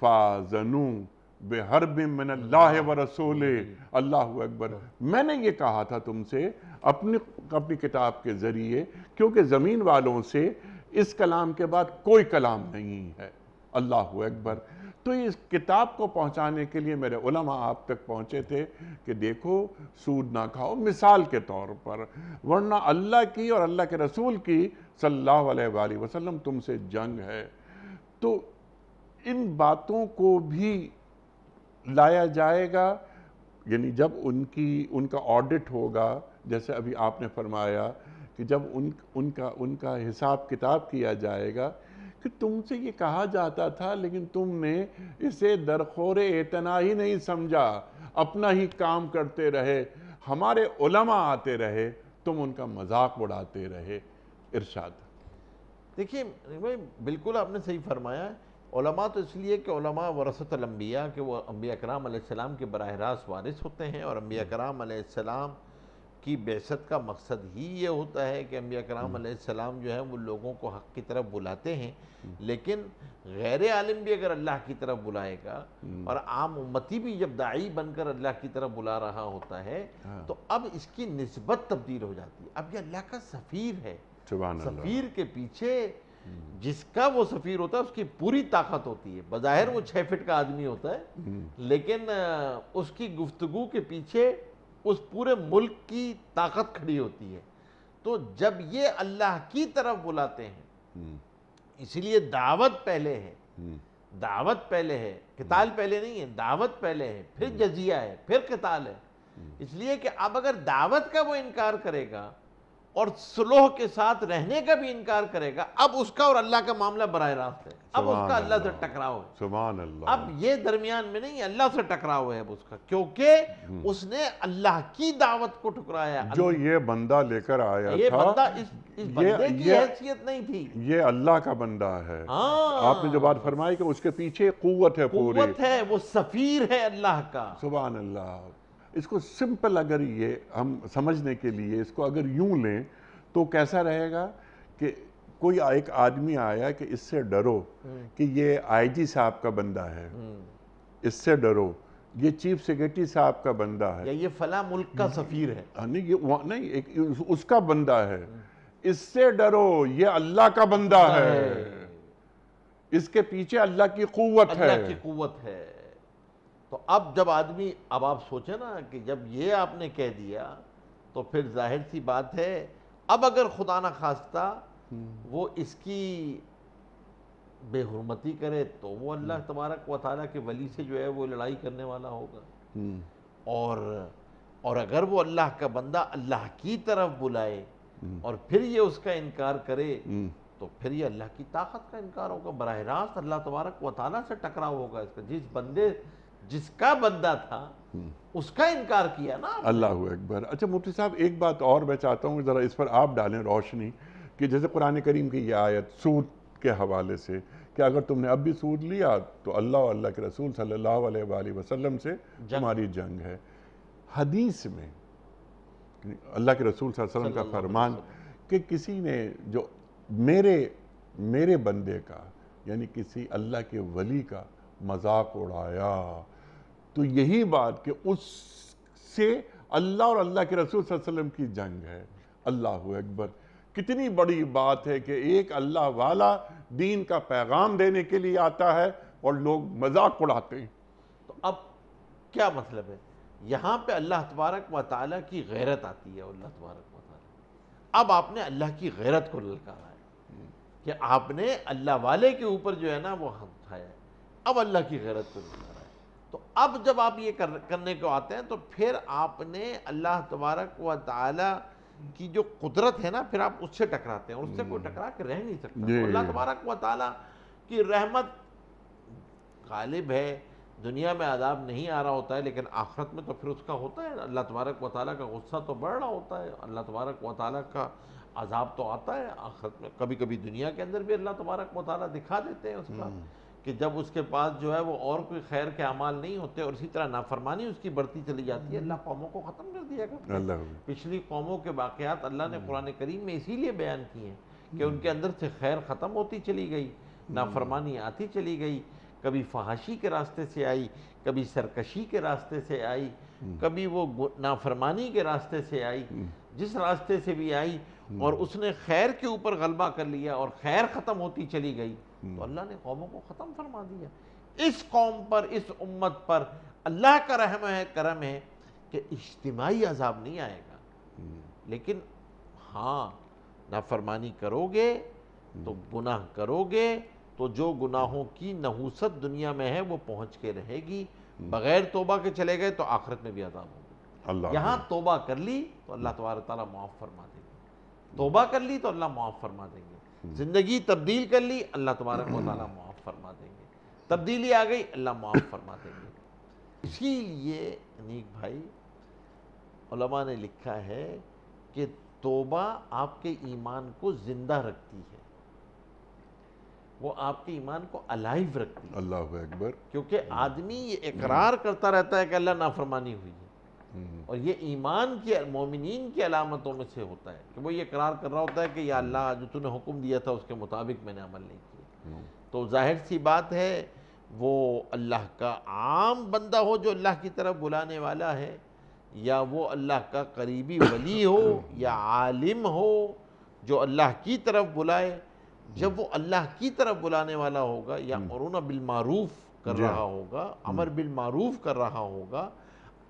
फाजनू बेहर मैंने अल्लाह व रसोले अल्लाह अकबर मैंने ये कहा था तुमसे अपनी अपनी किताब के ज़रिए क्योंकि ज़मीन वालों से इस कलाम के बाद कोई कलाम नहीं है अल्लाह अकबर तो इस किताब को पहुंचाने के लिए मेरे उलमा आप तक पहुंचे थे कि देखो सूद ना खाओ मिसाल के तौर पर वरना अल्लाह की और अल्लाह के रसूल की सल्लल्लाहु अलैहि वसल्लम तुमसे जंग है तो इन बातों को भी लाया जाएगा यानी जब उनकी उनका ऑडिट होगा जैसे अभी आपने फरमाया कि जब उन उनका उनका हिसाब किताब किया जाएगा कि तुमसे ये कहा जाता था लेकिन तुमने इसे दरखोर इतना ही नहीं समझा अपना ही काम करते रहे हमारे उलमा आते रहे तुम उनका मजाक उड़ाते रहे इरशाद देखिए भाई बिल्कुल आपने सही फरमाया उलमा तो इसलिए कि उलमा वरसत अम्बिया के वो अम्बिया कराम के बरह रास्त वारिस होते हैं और अम्बिया कराम की बेसत का मकसद ही ये होता है कि अम्बिया कराम हम्म। सलाम जो है वो लोगों को हक़ की तरफ बुलाते हैं हम्म। लेकिन गैर आलम भी अगर अल्लाह की तरफ बुलाएगा हम्म। और आम उम्मती भी जब दाई बनकर अल्लाह की तरफ बुला रहा होता है हाँ। तो अब इसकी नस्बत तब्दील हो जाती है अब ये अल्लाह का सफ़ीर है सफ़ीर के पीछे जिसका वो सफ़ीर होता है उसकी पूरी ताकत होती है बज़ाहिर वो हाँ। छः फिट का आदमी होता है लेकिन उसकी गुफ्तगु के पीछे उस पूरे मुल्क की ताकत खड़ी होती है तो जब ये अल्लाह की तरफ बुलाते हैं हम्म। इसलिए दावत पहले है हम्म। दावत पहले है किताल हम्म। पहले नहीं है दावत पहले है फिर जजिया है फिर किताल है इसलिए कि अब अगर दावत का वो इनकार करेगा और सुलह के साथ रहने का भी इनकार करेगा अब उसका और अल्लाह का मामला बर रास्त है अब उसका अल्लाह से टकराव है सुबह अल्लाह अब ये दरमियान में नहीं अल्लाह से टकराव है अब उसका क्योंकि हम्म। उसने अल्लाह की दावत को ठुकराया जो ये बंदा लेकर आया ये था, बंदा इस, इस बंदे ये, की हैसियत नहीं थी ये अल्लाह का बंदा है हाँ। आपने जो बात फरमाई कि उसके पीछे कुत है पूरी है वो सफीर है अल्लाह का सुबह अल्लाह इसको सिंपल अगर ये हम समझने के लिए इसको अगर यूं लें तो कैसा रहेगा कि कोई एक आदमी आया कि इससे डरो हम्म। कि ये आईजी साहब का बंदा है हम्म। इससे डरो ये चीफ सेक्रेटरी साहब का बंदा है या ये फला मुल्क का सफीर है हाँ, नहीं ये नहीं एक उसका बंदा है हम्म। इससे डरो ये अल्लाह का बंदा है इसके पीछे अल्लाह की कुवत है अल्लाह की कुवत है तो अब जब आदमी अब आप सोचें ना कि जब ये आपने कह दिया तो फिर जाहिर सी बात है अब अगर खुदा ना खास्ता हम्म। वो इसकी बेहरमती करे तो वो हम्म। अल्लाह तबारक व ताली के वली से जो है वो लड़ाई करने वाला होगा हम्म। और और अगर वो अल्लाह का बंदा अल्लाह की तरफ बुलाए और फिर ये उसका इनकार करे तो फिर ये अल्लाह की ताकत का इनकार होगा बरह रास्त अल्लाह तबारक व ताली से टकराव होगा इसका जिस बंदे जिसका बंदा था उसका इनकार किया ना अल्लाह अकबर अच्छा मुफ्ती साहब एक बात और मैं चाहता हूँ ज़रा इस पर आप डालें रोशनी कि जैसे कुरान करीम की यह आयत सूद के हवाले से कि अगर तुमने अब भी सूद लिया तो अल्लाह अल्लाह के रसूल सल्लल्लाहु अलैहि वसल्लम से हमारी जंग है हदीस में अल्लाह के रसूल वसल्लम का फरमान कि किसी ने जो मेरे मेरे बंदे का यानी किसी अल्लाह के वली का मजाक उड़ाया तो यही बात कि उससे अल्लाह और अल्लाह के रसूल वसल्लम की जंग है अल्लाह अकबर कितनी बड़ी बात है कि एक अल्लाह वाला दीन का पैगाम देने के लिए आता है और लोग मजाक उड़ाते हैं तो अब क्या मतलब है यहाँ पे अल्लाह तबारक व ताली की गैरत आती है अल्लाह तबारक व अब आपने अल्लाह की गैरत को ललकारा है कि आपने अल्लाह वाले के ऊपर जो है ना वो हम उठाया है अब अल्लाह की गैरत पर गुजर कराए तो अब जब आप ये कर, करने को आते हैं तो फिर आपने अल्लाह तबारक व ताली की जो कुदरत है ना फिर आप उससे टकराते हैं उससे कोई हम्म। टकरा के रह नहीं सकता अल्लाह तबारक व ताली की रहमत गालिब है दुनिया में आदाब नहीं आ रहा होता है लेकिन आखरत में तो फिर उसका होता है अल्लाह तबारक व ताली का गुस्सा तो बढ़ रहा होता है अल्लाह तबारक व ताली का आजाब तो आता है आखरत में कभी कभी दुनिया के अंदर भी अल्लाह तबारक व ताली दिखा देते हैं उसका हम्म। कि जब उसके पास जो है वो और कोई खैर के अमाल नहीं होते और इसी तरह नाफरमानी उसकी बढ़ती चली जाती है हम्म। अल्लाह कौमों को ख़त्म कर दिया करता है पिछली कौमों के वाक़ात अल्लाह ने हम्म। कुरान करीम में इसीलिए बयान किए हैं कि हम्म। उनके अंदर से खैर ख़त्म होती चली गई नाफरमानी आती चली गई कभी फहाशी के रास्ते से आई कभी सरकशी के रास्ते से आई कभी वो नाफरमानी के रास्ते से आई जिस रास्ते से भी आई और उसने खैर के ऊपर गलबा कर लिया और खैर ख़त्म होती चली गई हम्म। तो अल्लाह ने कौमों को ख़त्म फरमा दिया इस कौम पर इस उम्मत पर अल्लाह का रहम है करम है कि इज्तमाही अजाब नहीं आएगा हम्म। लेकिन हाँ नाफरमानी करोगे हम्म। तो गुनाह करोगे तो जो गुनाहों की नहूसत दुनिया में है वो पहुंच के रहेगी बगैर तोबा के चले गए तो आखिरत में भी अजाब होगी अल्लाह यहाँ तोबा कर ली तो अल्लाह तबारा ताली माफ़ फरमा देंगे तोबा कर ली तो अल्लाह माफ़ फरमा देंगे ज़िंदगी तब्दील कर ली अल्लाह तुम्हारा मतलब माफ़ फरमा देंगे तब्दीली आ गई अल्लाह माफ़ फरमा देंगे इसीलिए अनीक भाई उलमा ने लिखा है कि तोबा आपके ईमान को ज़िंदा रखती है वो आपके ईमान को अलाइव रखती है अल्लाह अकबर क्योंकि आदमी ये इकरार करता रहता है कि अल्लाह नाफरमानी हुई है हम्म। और ये ईमान के मोमिन की अलामतों में से होता है कि वो ये करार कर रहा होता है कि या अल्लाह जो तूने हुक्म दिया था उसके मुताबिक मैंने अमल नहीं किया हम्म। तो जाहिर सी बात है वो अल्लाह का आम बंदा हो जो अल्लाह की तरफ बुलाने वाला है या वो अल्लाह का करीबी वली हो या आलिम हो जो अल्लाह की तरफ बुलाए जब वो अल्लाह की तरफ बुलाने वाला होगा या हम्म। मरुना बिलमारूफ कर रहा होगा अमर बिलमारूफ कर रहा होगा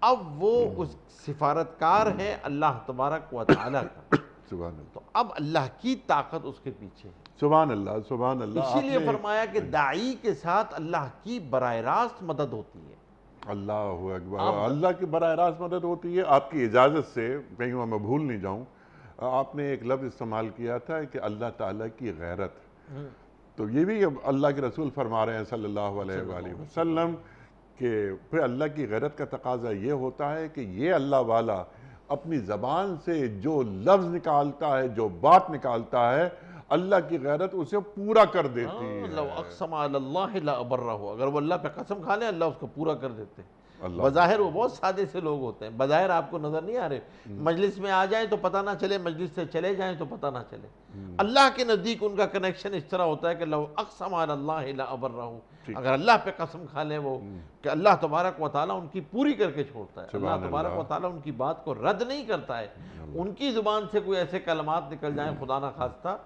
अब वो उस सिफारतकार है अल्लाह तबारक व ताला का सुबह तो अब अल्लाह की ताकत उसके पीछे है सुबह अल्लाह सुबह अल्लाह इसीलिए फरमाया कि दाई के साथ अल्लाह की बर रास्त मदद होती है अल्लाह अकबर अल्लाह की बर रास्त मदद होती है आपकी इजाज़त से कहीं मैं भूल नहीं जाऊँ आपने एक लफ्ज़ इस्तेमाल किया था कि अल्लाह ताला की गैरत हम्म। तो ये भी अल्लाह के रसूल फरमा रहे हैं सल्लल्लाहु अलैहि वसल्लम कि फिर अल्लाह की गैरत का तकाजा ये होता है कि ये अल्लाह वाला अपनी ज़बान से जो लफ्ज़ निकालता है जो बात निकालता है अल्लाह की गैरत उसे पूरा कर देती हाँ, है अगर वो अल्लाह पे कसम खा लें अल्लाह उसको पूरा कर देते हैं बज़ाहिर वो बहुत सादे से लोग होते हैं बज़ाहिर आपको नज़र नहीं आ रहे हम्म। मजलिस में आ जाए तो पता ना चले मजलिस से चले जाए तो पता ना चले हम्म। अल्लाह के नज़दीक उनका कनेक्शन इस तरह होता है कि लो अक्सम अबर रहूँ अगर अल्लाह पे कसम खा लें वो हम्म। कि अल्लाह तबारक व ताली उनकी पूरी करके छोड़ता है अल्लाह तबारक व ताली उनकी बात को रद्द नहीं करता है उनकी ज़ुबान से कोई ऐसे कलमात निकल जाए खुदा ना खास्ता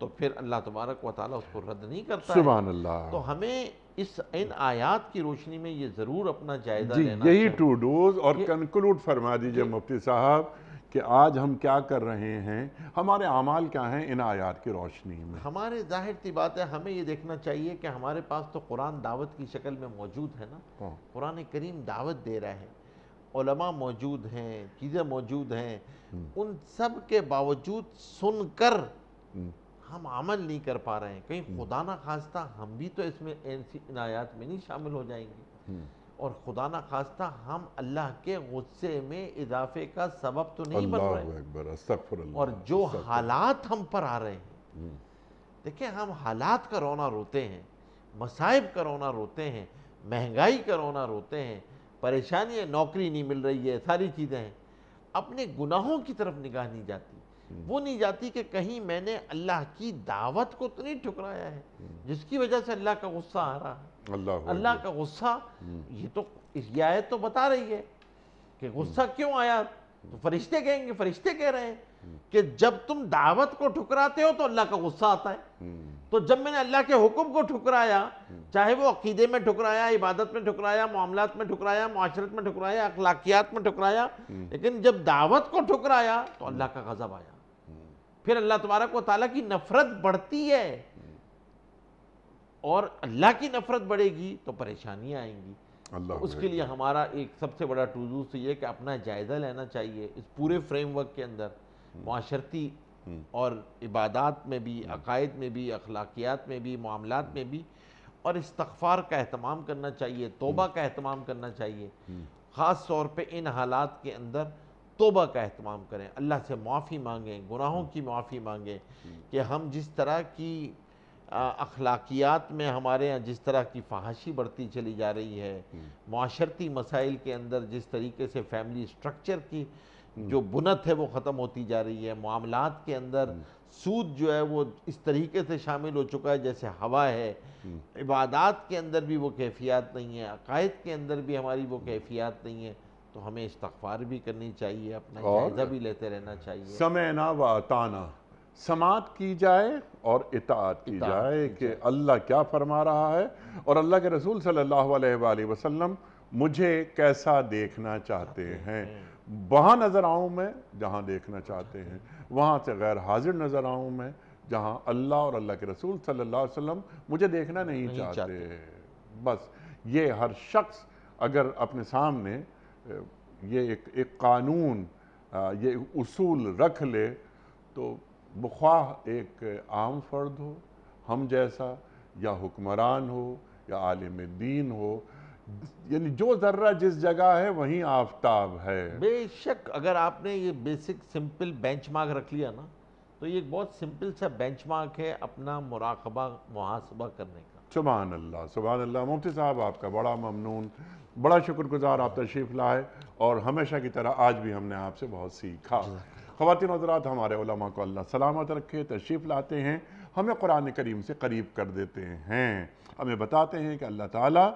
तो फिर अल्लाह तबारक व ताली उसको रद्द नहीं करता है तो हमें इस इन आयात की रोशनी में ये ज़रूर अपना जायजा जी यही टू डूज और कंक्लूड फरमा दीजिए मुफ्ती साहब कि आज हम क्या कर रहे हैं हमारे अमाल क्या हैं इन आयात की रोशनी में हमारे जाहिर सी बात है हमें ये देखना चाहिए कि हमारे पास तो कुरान दावत की शक्ल में मौजूद है ना हाँ। कुरान करीम दावत दे रहा है उलमा मौजूद हैं चीज़ें मौजूद हैं हम्म। उन सब के बावजूद सुनकर हम्म। हम अमल नहीं कर पा रहे हैं कहीं हम्म। खुदा ना खास्ता हम भी तो इसमें ऐसी इनायात में नहीं शामिल हो जाएंगे हम्म। और खुदा ना खास्ता हम अल्लाह के गुस्से में इजाफे का सबब तो नहीं बन रहे और जो हालात हम पर आ रहे हैं हम्म। देखिए हम हालात का रोना रोते हैं मसाइब का रोना रोते हैं महंगाई का रोना रोते हैं परेशानी है नौकरी नहीं मिल रही है सारी चीज़ें हैं अपने गुनाहों की तरफ निगाह नहीं जाती वो नहीं जाती कि कहीं मैंने अल्लाह की दावत को तो नहीं ठुकराया है जिसकी वजह से अल्लाह का गुस्सा आ रहा है अल्लाह अल्लाह का गुस्सा हम्म। ये तो ये आयत तो बता रही है कि गुस्सा हम्म। क्यों आया तो फरिश्ते कहेंगे फरिश्ते कह रहे हैं हम्म। कि जब तुम दावत को ठुकराते हो तो अल्लाह का गुस्सा आता है तो जब मैंने अल्लाह के हुक्म को ठुकराया चाहे वो अकीदे में ठुकराया इबादत में ठुकराया मामलात में ठुकराया माशरत में ठुकराया अखलाकियात में ठुकराया लेकिन जब दावत को ठुकराया तो अल्लाह का गजब आया फिर अल्लाह तबारक व ताली की नफरत बढ़ती है और अल्लाह की नफरत बढ़ेगी तो परेशानियाँ आएंगी तो उसके लिए हमारा एक सबसे बड़ा टूजू तो ये कि अपना जायज़ा लेना चाहिए इस पूरे फ्रेमवर्क के अंदर हम्म। माशरती हम्म। और इबादत में भी हम्म। अकायद में भी अखलाकियात में भी मामला में भी और इस्तफ़ार का अहतमाम करना चाहिए तोबा का अहतमाम करना चाहिए ख़ास तौर पर इन हालात के अंदर तोबा का अहतमाम करें अल्लाह से माफ़ी मांगें गुनाहों की माफ़ी मांगें कि हम जिस तरह की अखलाकियात में हमारे यहाँ जिस तरह की फहाशी बढ़ती चली जा रही है माशरती मसाइल के अंदर जिस तरीके से फैमिली स्ट्रक्चर की जो हम्म। बुनत है वो ख़त्म होती जा रही है मामलात के अंदर हम्म। सूद जो है वो इस तरीके से शामिल हो चुका है जैसे हवा है हम्म। इबादत के अंदर भी वो कैफियत नहीं है अकायद के अंदर भी हमारी वो कैफियत नहीं है तो हमें इस्तफार भी करनी चाहिए अपना जायजा भी लेते रहना चाहिए समय ना वाताना समात की जाए और इतात की इताद जाए जाए कि अल्लाह क्या फरमा रहा है और अल्लाह के रसूल सल्लल्लाहु अलैहि वसल्लम मुझे कैसा देखना चाहते हैं वहाँ नज़र आऊँ मैं जहाँ देखना चाहते हैं वहाँ से गैर हाजिर नज़र आऊँ मैं जहाँ अल्लाह और अल्लाह के रसूल सल्लल्लाहु अलैहि वसल्लम मुझे देखना नहीं, नहीं चाहते।, चाहते बस ये हर शख्स अगर अपने सामने ये एक एक कानून ये उसूल रख ले तो बख्वाह एक आम फर्द हो हम जैसा या हुक्मरान हो या आलिम दीन हो यानी जो ज़र्रा जिस जगह है वहीं आफ्ताब है बेशक अगर आपने ये बेसिक सिंपल बेंचमार्क रख लिया ना तो ये एक बहुत सिंपल सा बेंचमार्क है अपना मुराकबा मुहासबा करने का सुबहान अल्लाह सुबहान अल्लाह मुफ्ती साहब आपका बड़ा ममनून बड़ा शुक्रगुजार आप तशरीफ़ लाए और हमेशा की तरह आज भी हमने आपसे बहुत सीखा ख़वान हजरात हमारे उलमा को अल्लाह सलामत रखे तशरीफ़ लाते हैं हमें कुरान करीम से करीब कर देते हैं हमें बताते हैं कि अल्लाह ताला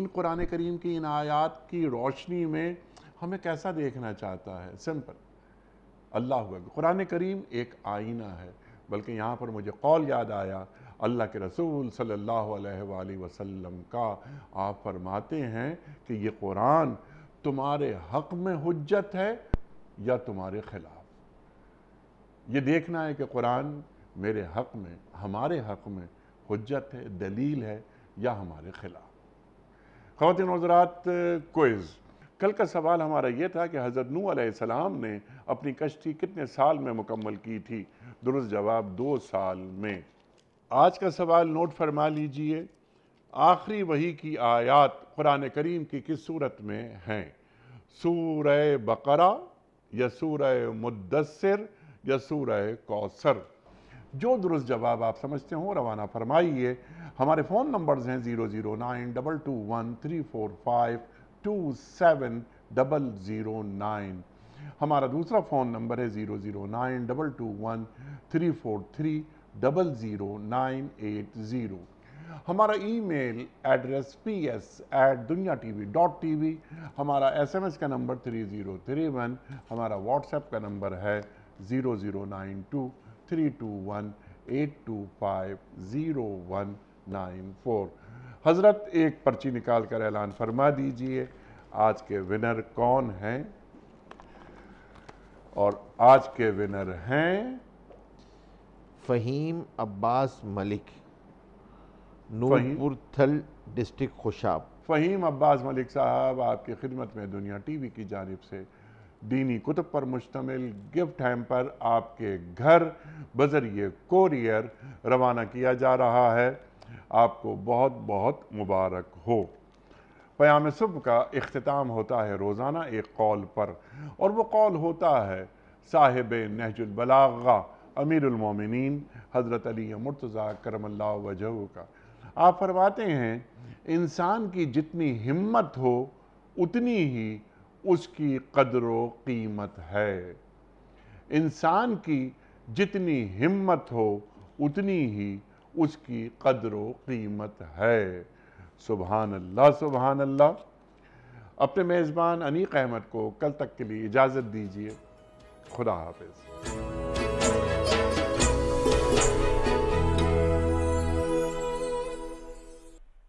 इन कुरान करीम की इन आयात की रोशनी में हमें कैसा देखना चाहता है सिंपल अल्लाह कुरान करीम एक आईना है बल्कि यहाँ पर मुझे कौल याद आया अल्लाह के रसूल सल्लल्लाहु अलैहि वसल्लम का आप फरमाते हैं कि ये कुरान तुम्हारे हक में हजत है या तुम्हारे खिलाफ ये देखना है कि कुरान मेरे हक में हमारे हक में हजत है दलील है या हमारे खिलाफ खातिन हजरात कोइज़ कल का सवाल हमारा ये था कि हज़रत नू आसमाम ने अपनी कश्ती कितने साल में मुकम्मल की थी दुरुस्त जवाब दो साल में आज का सवाल नोट फरमा लीजिए आखिरी वही की आयात कुरान करीम की किस सूरत में हैं सूर बकरा या सूर मुद्दसर या सूर कौसर जो दुरुस्त जवाब आप समझते हो रवाना फरमाइए हमारे फ़ोन नंबर्स हैं zero zero nine double two one three four five two seven double zero nine हमारा दूसरा फ़ोन नंबर है zero zero nine double two one three four three double zero nine eight zero हमारा email address P S at Dunya T V dot T V हमारा S M S का number three zero three one हमारा WhatsApp का number है zero zero nine two three two one eight two five zero one nine four हज़रत एक पर्ची निकाल कर ऐलान फरमा दीजिए आज के विनर कौन हैं और आज के विनर हैं फ़हीम अब्बास मलिक नूरपुरथल डिस्ट्रिक्ट खुशाब फ़हीम अब्बास मलिक साहब आपकी खिदमत में दुनिया टीवी की जानब से दीनी कुतुब पर मुश्तमिल गिफ्ट हैम पर आपके घर बजरिए कोरियर रवाना किया जा रहा है आपको बहुत बहुत मुबारक हो प्याम सुबह का अख्ताम होता है रोज़ाना एक कॉल पर और वो कॉल होता है साहिब नहजुलबलागा अमीरमिन हज़रत अली मुर्तज़ा करम वजह का आप फरमाते हैं इंसान की जितनी हिम्मत हो उतनी ही उसकी कदर कीमत है इंसान की जितनी हिम्मत हो उतनी ही उसकी कदर कीमत है सुबहानल्ला अल्लाह अल्लाह अपने मेज़बान अनीक अहमद को कल तक के लिए इजाज़त दीजिए खुदा हाफिज़